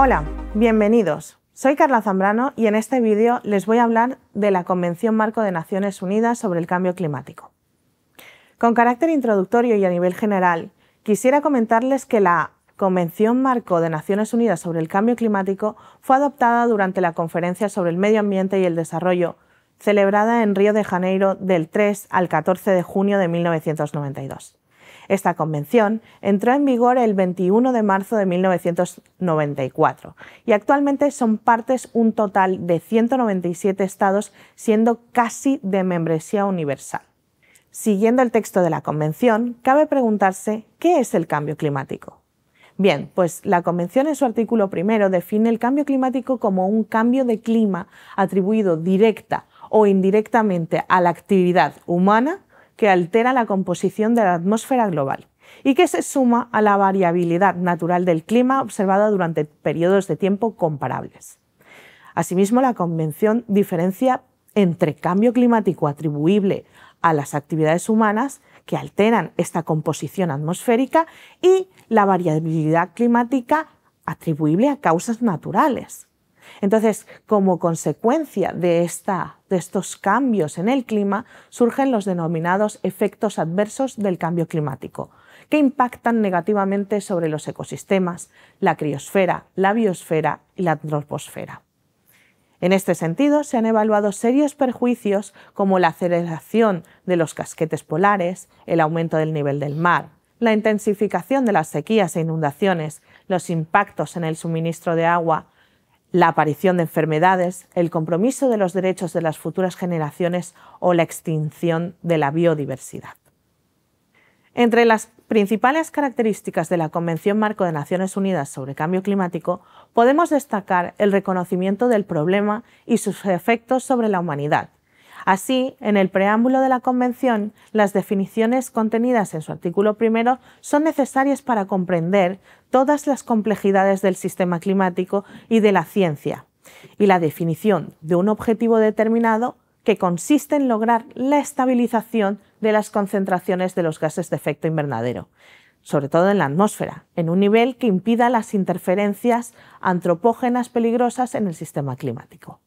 Hola, bienvenidos. Soy Carla Zambrano y en este vídeo les voy a hablar de la Convención Marco de Naciones Unidas sobre el Cambio Climático. Con carácter introductorio y a nivel general, quisiera comentarles que la Convención Marco de Naciones Unidas sobre el Cambio Climático fue adoptada durante la Conferencia sobre el Medio Ambiente y el Desarrollo, celebrada en Río de Janeiro del 3 al 14 de junio de 1992. Esta convención entró en vigor el 21 de marzo de 1994 y actualmente son partes un total de 197 estados, siendo casi de membresía universal. Siguiendo el texto de la Convención, cabe preguntarse qué es el cambio climático. Bien, pues la Convención en su artículo primero define el cambio climático como un cambio de clima atribuido directa o indirectamente a la actividad humana, que altera la composición de la atmósfera global y que se suma a la variabilidad natural del clima observada durante periodos de tiempo comparables. Asimismo, la Convención diferencia entre cambio climático atribuible a las actividades humanas que alteran esta composición atmosférica y la variabilidad climática atribuible a causas naturales. Entonces, como consecuencia de, estos cambios en el clima, surgen los denominados efectos adversos del cambio climático, que impactan negativamente sobre los ecosistemas, la criosfera, la biosfera y la antroposfera. En este sentido, se han evaluado serios perjuicios como la aceleración de los casquetes polares, el aumento del nivel del mar, la intensificación de las sequías e inundaciones, los impactos en el suministro de agua, la aparición de enfermedades, el compromiso de los derechos de las futuras generaciones o la extinción de la biodiversidad. Entre las principales características de la Convención Marco de Naciones Unidas sobre Cambio Climático podemos destacar el reconocimiento del problema y sus efectos sobre la humanidad, Así, en el preámbulo de la Convención, las definiciones contenidas en su artículo primero son necesarias para comprender todas las complejidades del sistema climático y de la ciencia, y la definición de un objetivo determinado que consiste en lograr la estabilización de las concentraciones de los gases de efecto invernadero, sobre todo en la atmósfera, en un nivel que impida las interferencias antropógenas peligrosas en el sistema climático.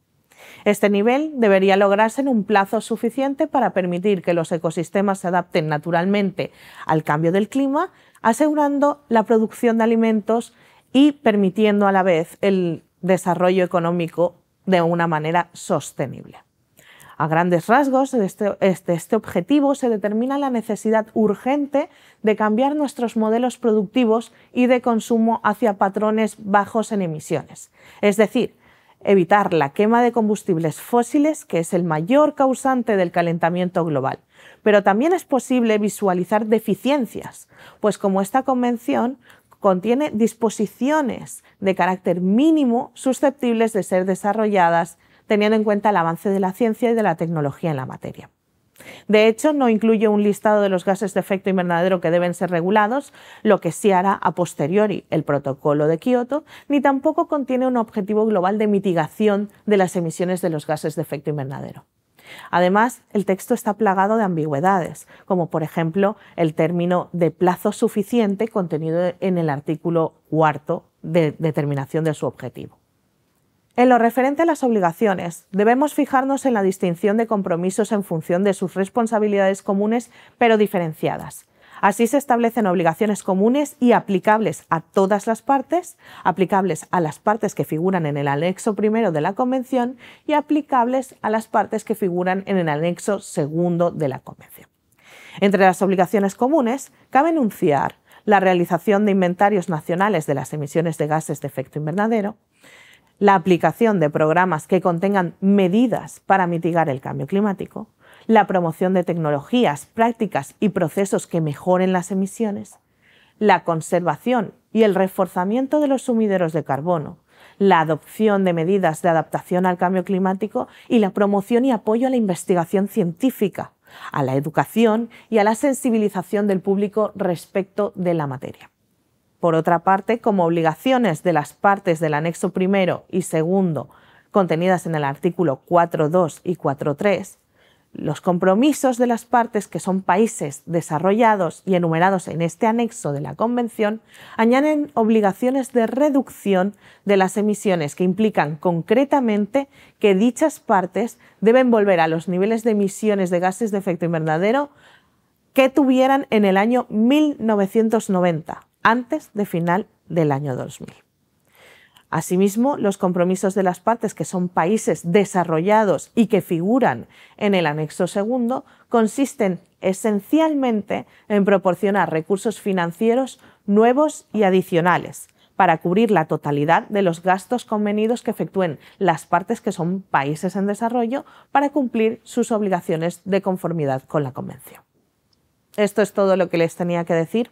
Este nivel debería lograrse en un plazo suficiente para permitir que los ecosistemas se adapten naturalmente al cambio del clima, asegurando la producción de alimentos y permitiendo a la vez el desarrollo económico de una manera sostenible. A grandes rasgos, este, este, objetivo se determina la necesidad urgente de cambiar nuestros modelos productivos y de consumo hacia patrones bajos en emisiones, es decir, evitar la quema de combustibles fósiles, que es el mayor causante del calentamiento global. Pero también es posible visualizar deficiencias, pues como esta convención contiene disposiciones de carácter mínimo susceptibles de ser desarrolladas teniendo en cuenta el avance de la ciencia y de la tecnología en la materia. De hecho, no incluye un listado de los gases de efecto invernadero que deben ser regulados, lo que sí hará a posteriori el protocolo de Kioto, ni tampoco contiene un objetivo global de mitigación de las emisiones de los gases de efecto invernadero. Además, el texto está plagado de ambigüedades, como por ejemplo el término de plazo suficiente contenido en el artículo cuarto de determinación de su objetivo. En lo referente a las obligaciones, debemos fijarnos en la distinción de compromisos en función de sus responsabilidades comunes pero diferenciadas. Así se establecen obligaciones comunes y aplicables a todas las partes, aplicables a las partes que figuran en el anexo primero de la Convención y aplicables a las partes que figuran en el anexo segundo de la Convención. Entre las obligaciones comunes, cabe enunciar la realización de inventarios nacionales de las emisiones de gases de efecto invernadero, la aplicación de programas que contengan medidas para mitigar el cambio climático, la promoción de tecnologías, prácticas y procesos que mejoren las emisiones, la conservación y el reforzamiento de los sumideros de carbono, la adopción de medidas de adaptación al cambio climático y la promoción y apoyo a la investigación científica, a la educación y a la sensibilización del público respecto de la materia. Por otra parte, como obligaciones de las partes del anexo primero y segundo contenidas en el artículo 4.2 y 4.3, los compromisos de las partes que son países desarrollados y enumerados en este anexo de la Convención añaden obligaciones de reducción de las emisiones que implican concretamente que dichas partes deben volver a los niveles de emisiones de gases de efecto invernadero que tuvieran en el año 1990 antes de final del año 2000. Asimismo, los compromisos de las partes que son países desarrollados y que figuran en el anexo segundo consisten esencialmente en proporcionar recursos financieros nuevos y adicionales para cubrir la totalidad de los gastos convenidos que efectúen las partes que son países en desarrollo para cumplir sus obligaciones de conformidad con la Convención. Esto es todo lo que les tenía que decir